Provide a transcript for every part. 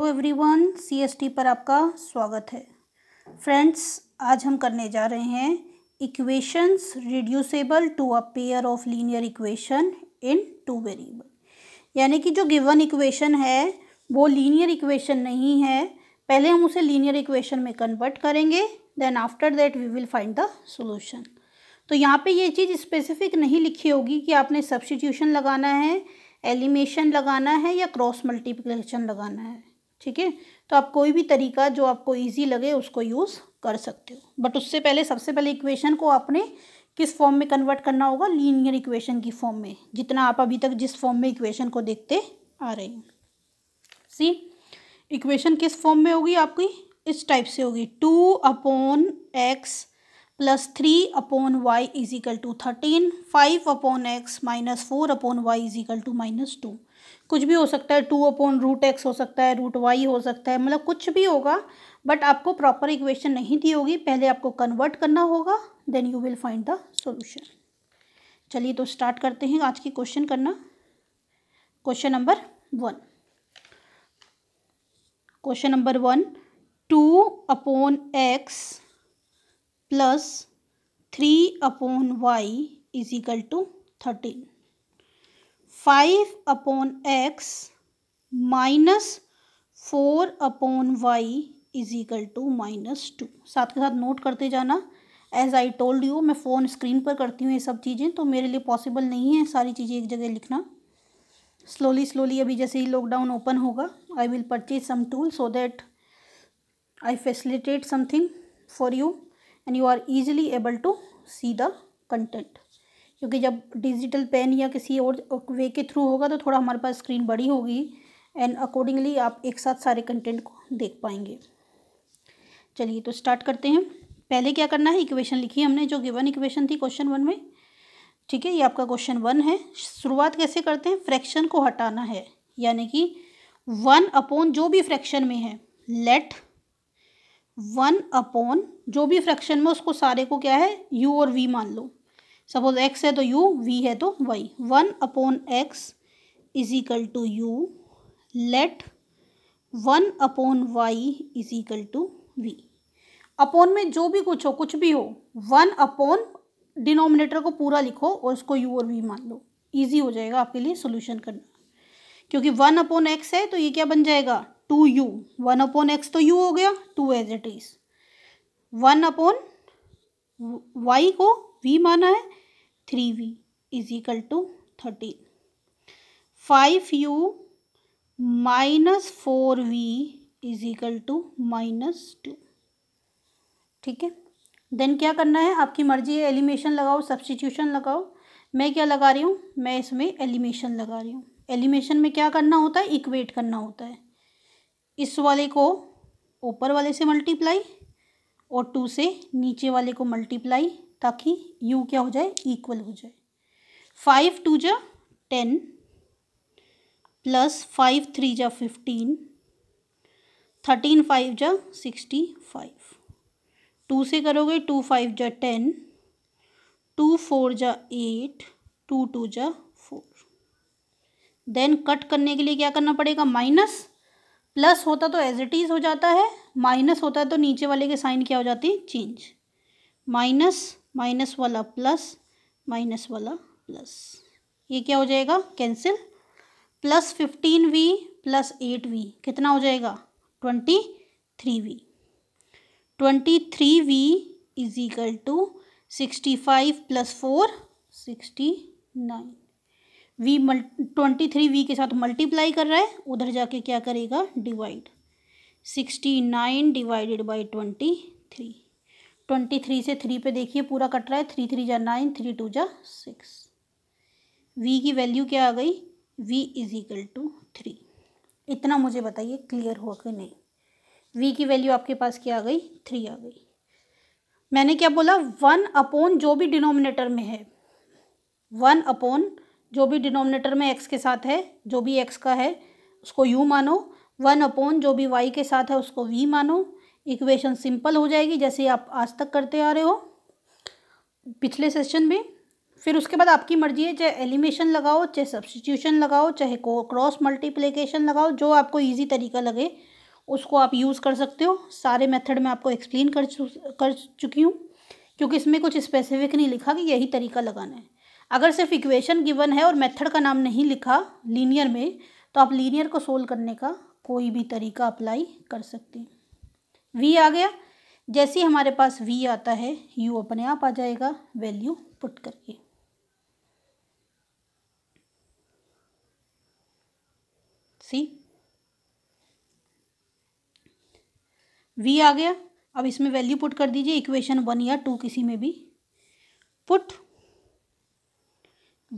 hello everyone CST पर आपका स्वागत है फ्रेंड्स आज हम करने जा रहे हैं equations reducible to a pair of linear equation in two variable यानी कि जो गिवन इक्वेशन है वो लीनियर इक्वेशन नहीं है पहले हम उसे लीनियर इक्वेशन में कन्वर्ट करेंगे then after that we will find the solution तो यहाँ पे ये चीज़ स्पेसिफिक नहीं लिखी होगी कि आपने सब्सटीट्यूशन लगाना है एलिमेशन लगाना है या क्रॉस मल्टीप्लिकेशन लगाना है ठीक है तो आप कोई भी तरीका जो आपको ईजी लगे उसको यूज़ कर सकते हो बट उससे पहले सबसे पहले इक्वेशन को आपने किस फॉर्म में कन्वर्ट करना होगा लीनियर इक्वेशन की फॉर्म में जितना आप अभी तक जिस फॉर्म में इक्वेशन को देखते आ रहे हो सी इक्वेशन किस फॉर्म में होगी आपकी इस टाइप से होगी two upon x plus three upon y is equal to thirteen five upon x minus four upon y is equal to minus two कुछ भी हो सकता है टू अपॉन रूट एक्स हो सकता है रूट वाई हो सकता है मतलब कुछ भी होगा बट आपको प्रॉपर इक्वेशन नहीं दी होगी पहले आपको कन्वर्ट करना होगा then you will find the solution चलिए तो स्टार्ट करते हैं आज की क्वेश्चन करना question number one question number one two upon x plus three upon y is equal to thirteen five upon x minus four upon y is to minus two साथ के साथ नोट करते जाना एज आई टोल्ड यू मैं phone screen पर करती हूँ ये सब चीज़ें तो मेरे लिए पॉसिबल नहीं है सारी चीज़ें एक जगह लिखना स्लोली स्लोली अभी जैसे ही लॉकडाउन ओपन होगा I will purchase some tool so that I facilitate something for you and you are easily able to see the content क्योंकि जब डिजिटल पेन या किसी और वे के थ्रू होगा तो थोड़ा हमारे पास स्क्रीन बड़ी होगी एंड अकॉर्डिंगली आप एक साथ सारे कंटेंट को देख पाएंगे चलिए तो स्टार्ट करते हैं पहले क्या करना है इक्वेशन लिखी हमने जो गिवन इक्वेशन थी क्वेश्चन वन में ठीक है ये आपका क्वेश्चन वन है शुरुआत कैसे करते हैं फ्रैक्शन को हटाना है यानी कि वन अपोन जो भी फ्रैक्शन में है लेट वन अपोन जो भी फ्रैक्शन में उसको सारे को क्या है यू और वी मान लो सपोज एक्स है तो यू वी है तो y one upon x is equal to u let one upon y is equal to v upon में जो भी कुछ हो कुछ भी हो वन अपॉन डिनोमिनेटर को पूरा लिखो और उसको यू और वी मान लो ईजी हो जाएगा आपके लिए सोल्यूशन करना क्योंकि वन अपॉन एक्स है तो ये क्या बन जाएगा two u one upon x तो यू हो गया two as it is one upon y को वी माना है three v is equal to thirteen five u minus four v is equal to minus two ठीक है देन क्या करना है आपकी मर्जी है एलिमेशन लगाओ सब्सटीट्यूशन लगाओ मैं क्या लगा रही हूँ मैं इसमें एलिमेशन लगा रही हूँ एलिमेशन में क्या करना होता है इक्वेट करना होता है इस वाले को ऊपर वाले से मल्टीप्लाई और टू से नीचे वाले को मल्टीप्लाई ताकि u क्या हो जाए इक्वल हो जाए फाइव टू जा टेन प्लस फाइव थ्री जा फिफ्टीन थर्टीन फाइव जा सिक्सटी फाइव टू से करोगे टू फाइव जा टेन टू फोर जा एट टू टू जा फोर देन कट करने के लिए क्या करना पड़ेगा माइनस प्लस होता तो एज इट इज़ हो जाता है माइनस होता है तो नीचे वाले के साइन क्या हो जाते हैं चेंज माइनस माइनस वाला प्लस माइनस वाला प्लस ये क्या हो जाएगा cancel plus fifteen v plus eight v कितना हो जाएगा twenty three v twenty three v is equal to sixty five plus four sixty nine v मल ट्वेंटी थ्री वी के साथ मल्टीप्लाई कर रहा है उधर जाके क्या करेगा divide sixty nine divided by twenty three twenty three से थ्री पे देखिए पूरा कट रहा है थ्री थ्री जा नाइन थ्री टू जा सिक्स वी की वैल्यू क्या आ गई v is equal to three इतना मुझे बताइए क्लियर हुआ कि नहीं वी की वैल्यू आपके पास क्या आ गई थ्री आ गई मैंने क्या बोला वन अपोन जो भी डिनोमिनेटर में है वन अपोन जो भी डिनोमिनेटर में एक्स के साथ है जो भी एक्स का है उसको यू मानो वन अपोन जो भी वाई के साथ है उसको वी मानो इक्वेशन सिंपल हो जाएगी जैसे आप आज तक करते आ रहे हो पिछले सेशन में फिर उसके बाद आपकी मर्जी है चाहे एलिमेशन लगाओ चाहे सब्सटीट्यूशन लगाओ चाहे क्रॉस मल्टीप्लिकेशन लगाओ जो आपको ईजी तरीका लगे उसको आप यूज़ कर सकते हो सारे मेथड में आपको एक्सप्लेन कर चु, कर चुकी हूँ क्योंकि इसमें कुछ स्पेसिफिक नहीं लिखा कि यही तरीका लगाना है अगर सिर्फ इक्वेशन गिवन है और मेथड का नाम नहीं लिखा लीनियर में तो आप लीनियर को सोल्व करने का कोई भी तरीका अप्लाई कर सकते हैं वी आ गया जैसे ही हमारे पास वी आता है यू अपने आप आ जाएगा वैल्यू पुट करके सी वी आ गया अब इसमें वैल्यू पुट कर दीजिए इक्वेशन वन या टू किसी में भी put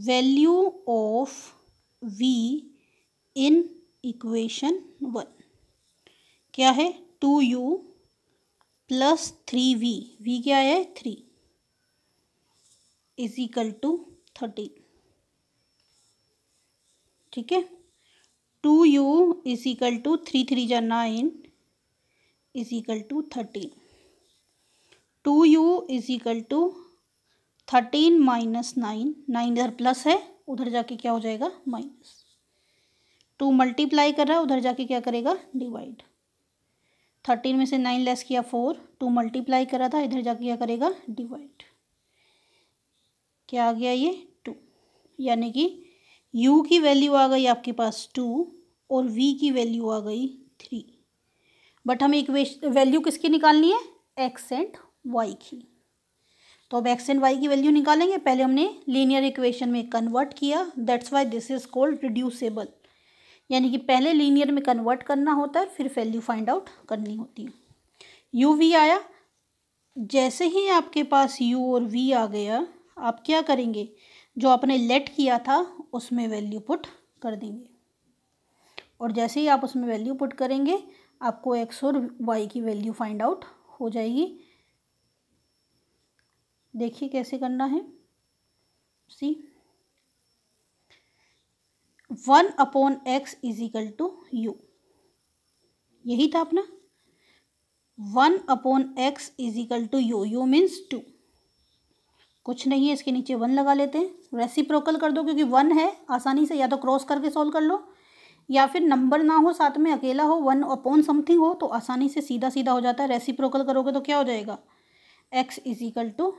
value of v in equation one क्या है two u plus three v v क्या है three is equal to thirteen ठीक है two u is equal to three three जा nine is equal to thirteen two u is equal to thirteen minus nine nine इधर plus है उधर जाके क्या हो जाएगा माइनस टू मल्टीप्लाई कर रहा है उधर जाके क्या करेगा डिवाइड थर्टीन में से नाइन लेस किया फोर टू मल्टीप्लाई करा था इधर जाके क्या करेगा डिवाइड क्या आ गया ये टू यानी कि u की वैल्यू आ गई आपके पास टू और v की वैल्यू आ गई थ्री बट हमें वैल्यू किसकी निकालनी है एक्स एंड वाई की तो अब एक्स एंड वाई की वैल्यू निकालेंगे पहले हमने लीनियर इक्वेशन में कन्वर्ट किया that's why this is called reducible यानी कि पहले लीनियर में कन्वर्ट करना होता है फिर वैल्यू फाइंड आउट करनी होती है यू वी आया जैसे ही आपके पास यू और वी आ गया आप क्या करेंगे जो आपने लेट किया था उसमें वैल्यू पुट कर देंगे और जैसे ही आप उसमें वैल्यू पुट करेंगे आपको एक्स और वाई की वैल्यू फाइंड आउट हो जाएगी देखिए कैसे करना है see one upon x is equal to u यही था अपना one upon x is equal to u u means two कुछ नहीं है इसके नीचे वन लगा लेते हैं रेसिप्रोकल कर दो क्योंकि वन है आसानी से या तो क्रॉस करके सॉल्व कर लो या फिर नंबर ना हो साथ में अकेला हो वन अपॉन समथिंग हो तो आसानी से सीधा सीधा हो जाता है रेसिप्रोकल करोगे तो क्या हो जाएगा x is equal to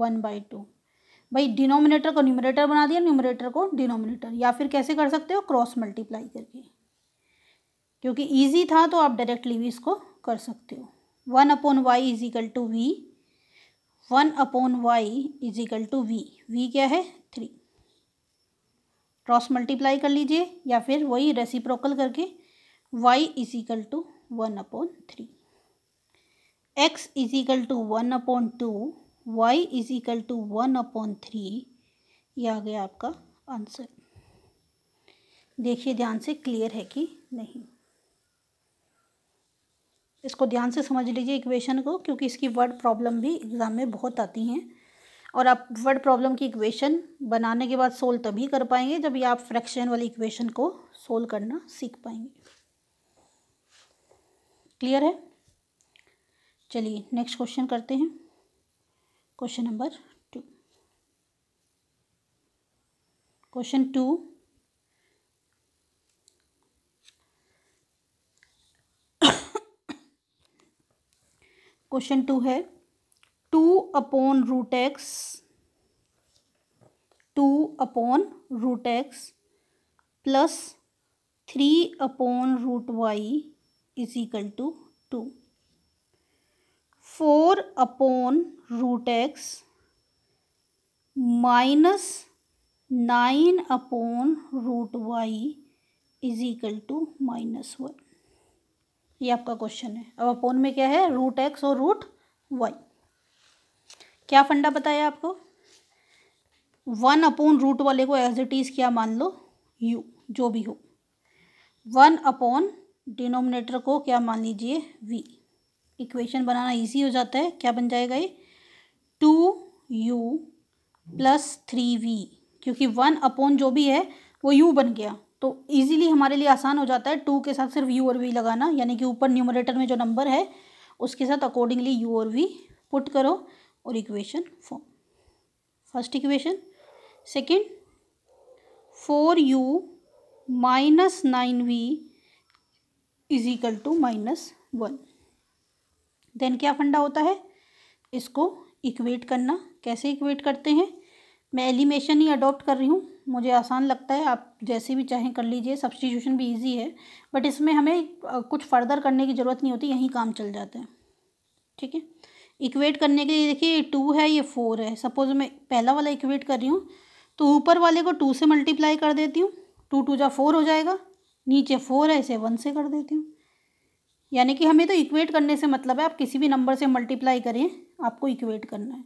one by two भाई डिनोमिनेटर को न्यूमरेटर बना दिया न्यूमरेटर को डिनोमिनेटर या फिर कैसे कर सकते हो क्रॉस मल्टीप्लाई करके क्योंकि ईजी था तो आप डायरेक्टली भी इसको कर सकते हो one upon y is equal to v one upon y is equal to v v क्या है थ्री क्रॉस मल्टीप्लाई कर लीजिए या फिर वही रेसिप्रोकल करके y is equal to one upon three x is equal to one upon two y is equal to one upon three ये आ गया आपका आंसर देखिए ध्यान से क्लियर है कि नहीं इसको ध्यान से समझ लीजिए इक्वेशन को क्योंकि इसकी वर्ड प्रॉब्लम भी एग्ज़ाम में बहुत आती हैं और आप वर्ड प्रॉब्लम की इक्वेशन बनाने के बाद सोल्व तभी कर पाएंगे जब ये आप फ्रैक्शन वाली इक्वेशन को सोल्व करना सीख पाएंगे क्लियर है चलिए नेक्स्ट क्वेश्चन करते हैं question number two question two question two है two upon root x two upon root x plus three upon root y is equal to two four upon root x minus nine upon root y is equal to minus one ये आपका question है अब upon में क्या है root x और root y क्या फंडा बताया आपको वन अपॉन रूट वाले को एज इट इज़ क्या मान लो यू जो भी हो वन अपॉन डिनोमिनेटर को क्या मान लीजिए वी इक्वेशन बनाना इजी हो जाता है क्या बन जाएगा ये two u plus three v क्योंकि वन अपॉन जो भी है वो यू बन गया तो इजीली हमारे लिए आसान हो जाता है टू के साथ सिर्फ यू और वी लगाना यानी कि ऊपर न्यूमरेटर में जो नंबर है उसके साथ अकॉर्डिंगली यू और वी पुट करो और equation form first equation second four u minus nine v is equal to minus one then क्या फंडा होता है इसको इक्वेट करना कैसे इक्वेट करते हैं मैं एलिमेशन ही अडॉप्ट कर रही हूँ मुझे आसान लगता है आप जैसे भी चाहें कर लीजिए सब्सटीट्यूशन भी इजी है बट इसमें हमें कुछ फर्दर करने की ज़रूरत नहीं होती यहीं काम चल जाता है ठीक है इक्वेट करने के लिए देखिए ये टू है ये फोर है सपोज़ मैं पहला वाला इक्वेट कर रही हूँ तो ऊपर वाले को टू से मल्टीप्लाई कर देती हूँ टू टू जा फोर हो जाएगा नीचे फोर है इसे वन से कर देती हूँ यानी कि हमें तो इक्वेट करने से मतलब है आप किसी भी नंबर से मल्टीप्लाई करें आपको इक्वेट करना है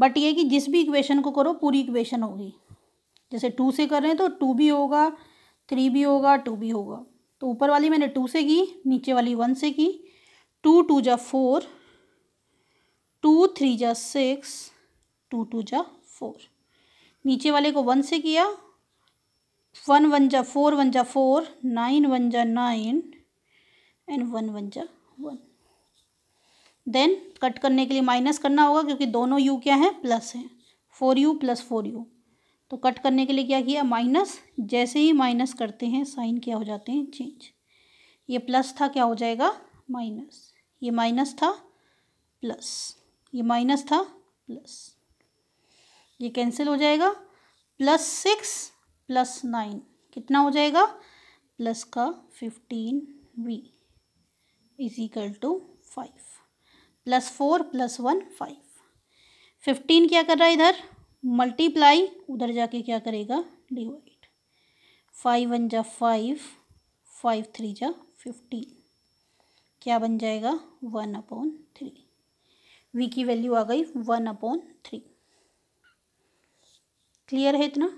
बट ये कि जिस भी इक्वेशन को करो पूरी इक्वेशन होगी जैसे टू से करें तो टू भी होगा थ्री भी होगा टू भी होगा तो ऊपर वाली मैंने टू से की नीचे वाली वन से की टू टू जा फोर टू थ्री जा सिक्स टू टू जा फोर नीचे वाले को वन से किया वन वन जा फोर वन जा फोर नाइन वन जा नाइन एंड वन वन जा वन देन कट करने के लिए माइनस करना होगा क्योंकि दोनों यू क्या है प्लस हैं four u plus four u तो कट करने के लिए क्या किया माइनस जैसे ही माइनस करते हैं साइन क्या हो जाते हैं चेंज ये प्लस था क्या हो जाएगा माइनस ये माइनस था प्लस ये माइनस था प्लस ये कैंसिल हो जाएगा प्लस सिक्स प्लस नाइन कितना हो जाएगा प्लस का fifteen v is equal to five plus four plus one five fifteen क्या कर रहा है इधर मल्टीप्लाई उधर जाके क्या करेगा डिवाइड फाइव वन जा फाइव फाइव थ्री जा फिफ्टीन क्या बन जाएगा वन अपॉन थ्री वी की वैल्यू आ गई वन अपॉन थ्री क्लियर है इतना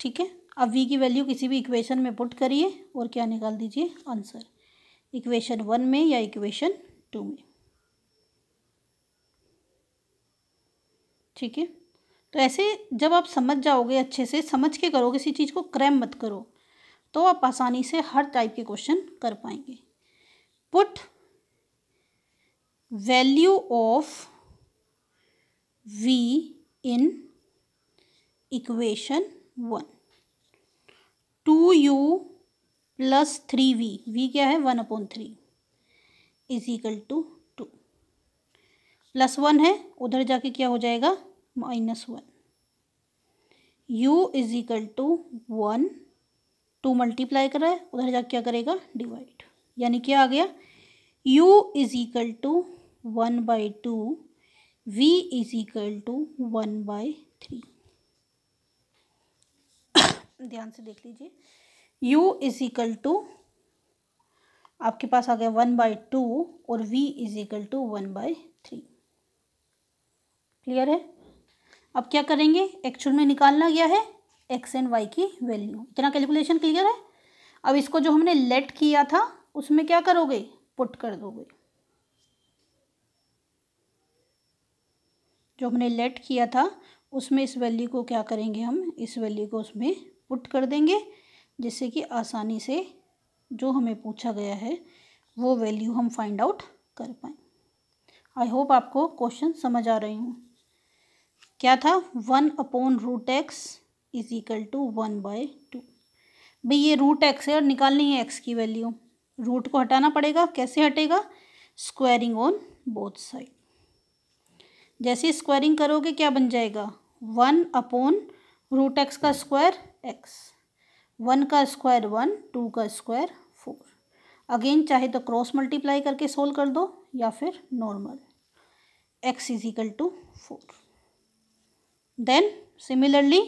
ठीक है अब वी की वैल्यू किसी भी इक्वेशन में पुट करिए और क्या निकाल दीजिए आंसर इक्वेशन वन में या इक्वेशन टू में ठीक है तो ऐसे जब आप समझ जाओगे अच्छे से समझ के करो किसी चीज़ को क्रैम मत करो तो आप आसानी से हर टाइप के क्वेश्चन कर पाएंगे put value of v in equation one two u plus three v v क्या है one upon three is equal to two plus one है उधर जाके क्या हो जाएगा minus one u is equal to one two multiply कर रहा है उधर जाके क्या करेगा डिवाइड यानी क्या आ गया u is equal to one by two v is equal to one by three ध्यान से देख लीजिए u इज इक्वल टू आपके पास आ गया वन बाई टू और v is equal to one by three clear है अब क्या करेंगे एक्चुअल में निकालना गया है एक्स एंड वाई की वैल्यू इतना कैलकुलेशन क्लियर है अब इसको जो हमने लेट किया था उसमें क्या करोगे पुट कर दोगे जो हमने लेट किया था उसमें इस वैल्यू को क्या करेंगे हम इस वैल्यू को उसमें पुट कर देंगे जिससे कि आसानी से जो हमें पूछा गया है वो वैल्यू हम फाइंड आउट कर पाएँ आई होप आपको क्वेश्चन समझ आ रही हूँ क्या था one upon root x is equal to one by two भाई ये रूट एक्स है और निकालनी है एक्स की वैल्यू रूट को हटाना पड़ेगा कैसे हटेगा स्क्वायरिंग ऑन बोथ साइड जैसे स्क्वायरिंग करोगे क्या बन जाएगा वन अपॉन रूट एक्स का स्क्वायर एक्स वन का स्क्वायर वन टू का स्क्वायर फोर अगेन चाहे तो क्रॉस मल्टीप्लाई करके सोल्व कर दो या फिर normal x is equal to four then similarly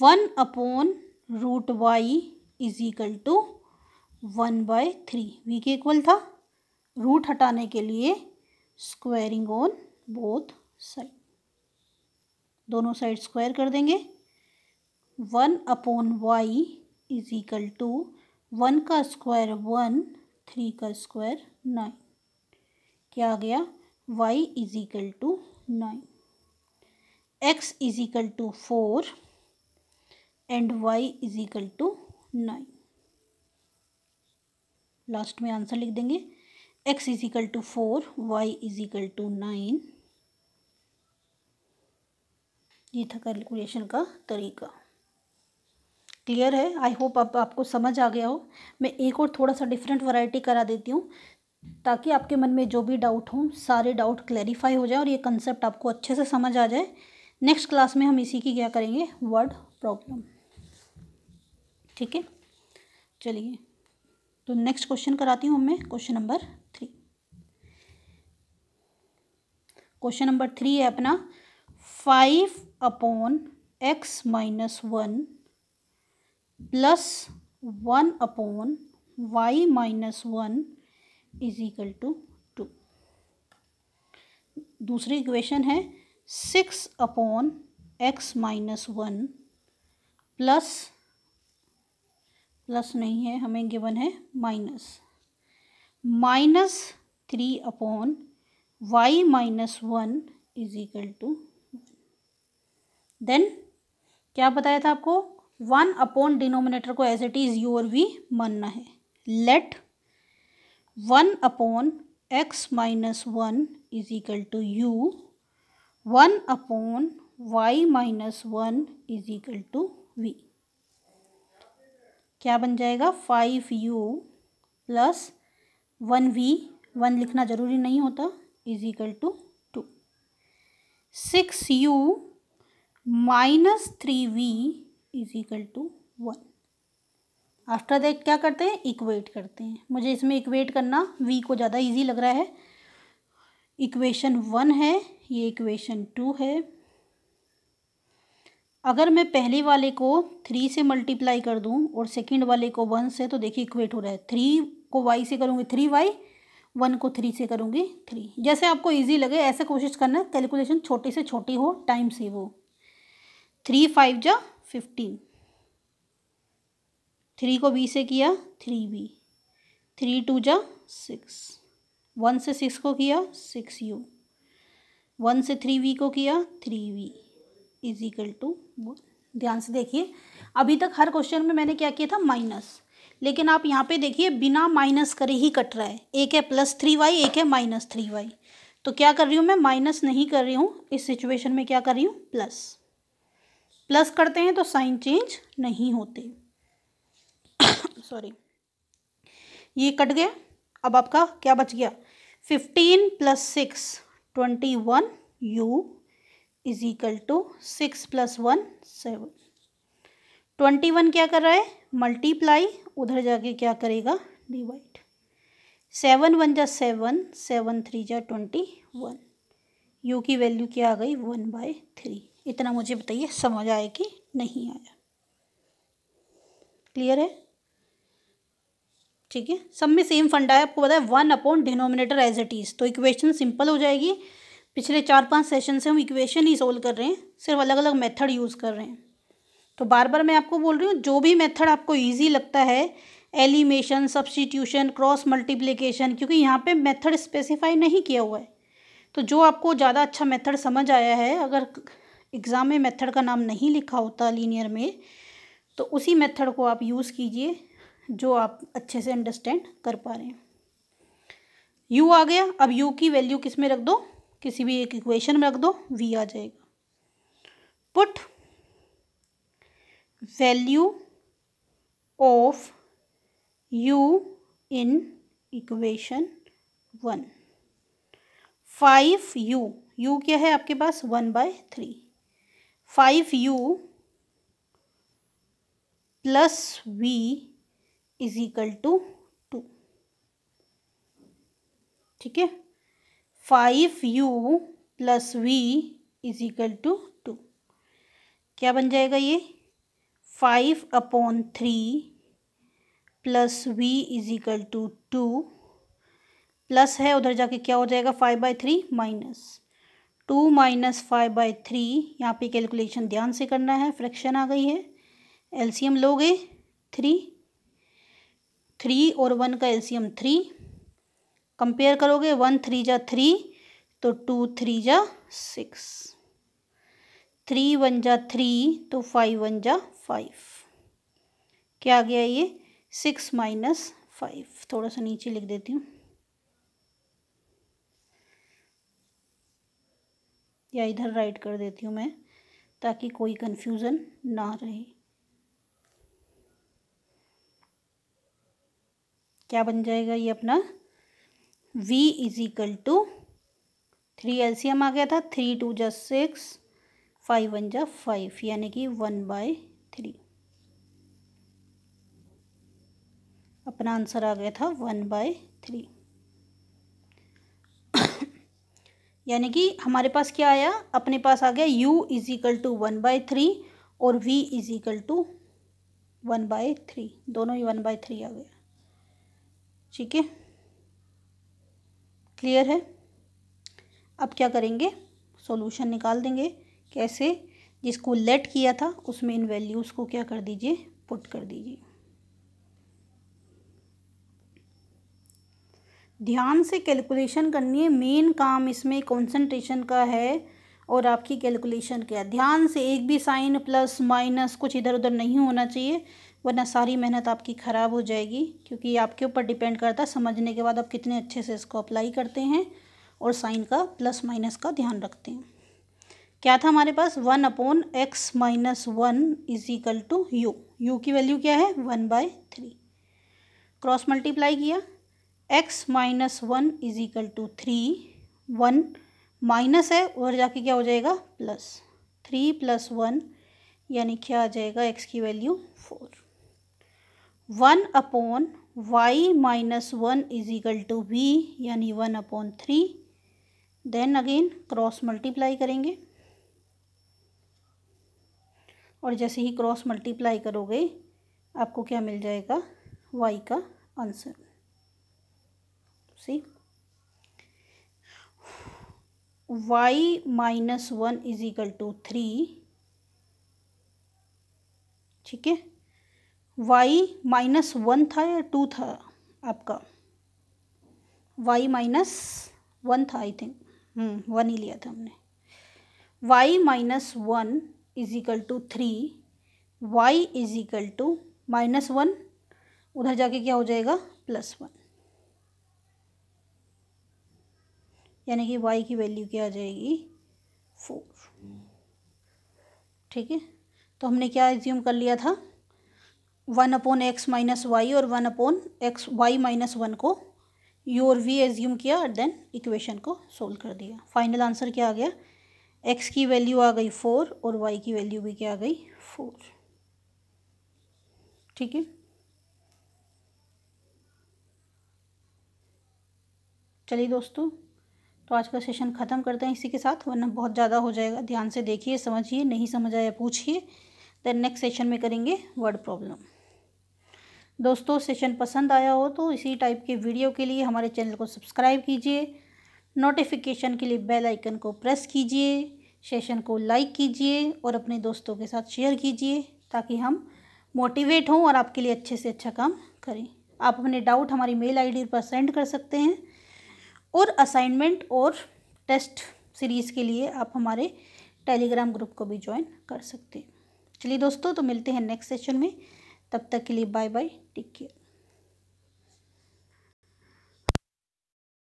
one upon root y is equal to one by three v के इक्वल था रूट हटाने के लिए स्क्वायरिंग ऑन बोथ साइड दोनों साइड स्क्वायर कर देंगे one upon y is equal to one का square one three का स्क्वायर नाइन क्या आ गया y is equal to nine x is equal to four and y is equal to nine last में answer लिख देंगे x is equal to four y is equal to nine ये था calculation का तरीका क्लियर है आई होप आप, आपको समझ आ गया हो मैं एक और थोड़ा सा डिफरेंट वैरायटी करा देती हूँ ताकि आपके मन में जो भी डाउट हो सारे डाउट क्लैरिफाई हो जाए और ये कंसेप्ट आपको अच्छे से समझ आ जाए नेक्स्ट क्लास में हम इसी की क्या करेंगे वर्ड प्रॉब्लम ठीक है चलिए तो नेक्स्ट क्वेश्चन कराती हूँ मैं question number three question number three है अपना five upon x minus one plus one upon y minus one is equal to two दूसरी इक्वेशन है six upon x minus one plus plus नहीं है हमें गिवन है minus minus three upon y minus one is equal to then क्या बताया था आपको वन अपॉन डिनोमिनेटर को एज इट इज़ यू और वी मानना है late one upon x minus one is equal to u one upon y minus one is equal to v क्या बन जाएगा five u plus one v one लिखना ज़रूरी नहीं होता is equal to two six u minus three v is equal to one after that क्या करते हैं इक्वेट करते हैं मुझे इसमें इक्वेट करना वी को ज़्यादा ईजी लग रहा है इक्वेशन वन है ये इक्वेशन टू है अगर मैं पहले वाले को थ्री से मल्टीप्लाई कर दूं और सेकंड वाले को वन से तो देखिए इक्वेट हो रहा है थ्री को वाई से करूँगी थ्री वाई वन को थ्री से करूँगी थ्री जैसे आपको इजी लगे ऐसे कोशिश करना कैलकुलेशन छोटी से छोटी हो टाइम सेव हो थ्री फाइव जा फिफ्टीन थ्री को बी से किया थ्री बी थ्री टू जा सिक्स वन से सिक्स को किया सिक्स यू वन से थ्री वी को किया three v is equal to ध्यान से देखिए अभी तक हर क्वेश्चन में मैंने क्या किया था माइनस लेकिन आप यहाँ पे देखिए बिना माइनस करे ही कट रहा है एक है प्लस थ्री वाई एक है माइनस थ्री वाई तो क्या कर रही हूँ मैं माइनस नहीं कर रही हूँ इस सिचुएशन में क्या कर रही हूँ प्लस प्लस करते हैं तो साइन चेंज नहीं होते सॉरी ये कट गया अब आपका क्या बच गया fifteen plus six twenty one u is equal to six plus one seven twenty one क्या कर रहा है मल्टीप्लाई उधर जाके क्या करेगा डिवाइड सेवन वन जा सेवन सेवन थ्री जा ट्वेंटी वन यू की वैल्यू क्या आ गई वन बाय थ्री इतना मुझे बताइए समझ आया कि नहीं आया क्लियर है ठीक है सब में सेम फंडा है आपको पता है one upon denominator as it is तो इक्वेशन सिंपल हो जाएगी पिछले चार पांच सेशन से हम इक्वेशन ही सोल्व कर रहे हैं सिर्फ अलग अलग मेथड यूज़ कर रहे हैं तो बार बार मैं आपको बोल रही हूँ जो भी मेथड आपको ईजी लगता है एलिमेशन सब्सटीट्यूशन क्रॉस मल्टीप्लिकेशन क्योंकि यहाँ पे मेथड स्पेसिफाई नहीं किया हुआ है तो जो आपको ज़्यादा अच्छा मेथड समझ आया है अगर एग्ज़ाम में मेथड का नाम नहीं लिखा होता लीनियर में तो उसी मेथड को आप यूज़ कीजिए जो आप अच्छे से अंडरस्टैंड कर पा रहे हैं यू आ गया अब यू की वैल्यू किस में रख दो किसी भी एक इक्वेशन में रख दो वी आ जाएगा put value of u in equation one five u u क्या है आपके पास one by three five u plus v is equal to two ठीक है five u plus v is equal to two क्या बन जाएगा ये five upon three plus v is equal to two plus है उधर जाके क्या हो जाएगा five by three minus two minus five by three यहाँ पे कैलकुलेशन ध्यान से करना है फ्रैक्शन आ गई है एलसीएम लोगे थ्री थ्री और वन का एलसीएम थ्री कंपेयर करोगे वन थ्री जा थ्री तो टू थ्री जा सिक्स थ्री वन जा थ्री तो फाइव वन जा फाइव क्या आ गया ये सिक्स माइनस फाइव थोड़ा सा नीचे लिख देती हूँ या इधर राइट कर देती हूँ मैं ताकि कोई कन्फ्यूज़न ना रहे क्या बन जाएगा ये अपना v is equal to three एल आ गया था थ्री टू जा सिक्स फाइव वन जा फाइव यानी कि वन बाय थ्री अपना आंसर आ गया था वन बाय थ्री यानी कि हमारे पास क्या आया अपने पास आ गया u is equal to one by three और v is equal to one by three दोनों ही वन बाई थ्री आ गया ठीक है क्लियर है अब क्या करेंगे सॉल्यूशन निकाल देंगे कैसे जिसको लेट किया था उसमें इन वैल्यूज़ को क्या कर दीजिए पुट कर दीजिए ध्यान से कैलकुलेशन करनी है मेन काम इसमें कंसंट्रेशन का है और आपकी कैलकुलेशन क्या ध्यान से एक भी साइन प्लस माइनस कुछ इधर उधर नहीं होना चाहिए वरना सारी मेहनत आपकी ख़राब हो जाएगी क्योंकि आपके ऊपर डिपेंड करता है समझने के बाद आप कितने अच्छे से इसको अप्लाई करते हैं और साइन का प्लस माइनस का ध्यान रखते हैं क्या था हमारे पास one upon x minus one is equal to u u की वैल्यू क्या है one by three cross multiply किया x minus one is equal to three one minus है और जाके क्या हो जाएगा प्लस थ्री प्लस वन यानी क्या आ जाएगा एक्स की value four one upon y minus one is equal to v यानी one upon three then again cross multiply करेंगे और जैसे ही क्रॉस मल्टीप्लाई करोगे आपको क्या मिल जाएगा वाई का आंसर सी y minus one is equal to three ठीक है वाई माइनस वन था या टू था आपका वाई माइनस वन था आई थिंक वन ही लिया था हमने y minus one is equal to three y is equal to minus one उधर जाके क्या हो जाएगा प्लस वन यानी कि वाई की वैल्यू क्या आ जाएगी फोर ठीक है तो हमने क्या एज्यूम कर लिया था one upon x minus y और one upon x y minus one को यू और वी एज्यूम किया और देन इक्वेशन को सोल्व कर दिया फाइनल आंसर क्या आ गया एक्स की वैल्यू आ गई फोर और वाई की वैल्यू भी क्या आ गई फोर ठीक है चलिए दोस्तों तो आज का सेशन ख़त्म करते हैं इसी के साथ वरना बहुत ज़्यादा हो जाएगा ध्यान से देखिए समझिए नहीं समझ आया पूछिए देन नेक्स्ट सेशन में करेंगे वर्ड प्रॉब्लम दोस्तों सेशन पसंद आया हो तो इसी टाइप के वीडियो के लिए हमारे चैनल को सब्सक्राइब कीजिए नोटिफिकेशन के लिए बेल आइकन को प्रेस कीजिए सेशन को लाइक कीजिए और अपने दोस्तों के साथ शेयर कीजिए ताकि हम मोटिवेट हों और आपके लिए अच्छे से अच्छा काम करें आप अपने डाउट हमारी मेल आईडी पर सेंड कर सकते हैं और असाइनमेंट और टेस्ट सीरीज़ के लिए आप हमारे टेलीग्राम ग्रुप को भी ज्वाइन कर सकते हैं चलिए दोस्तों तो मिलते हैं नेक्स्ट सेशन में तब तक के लिए बाय बाय टेक केयर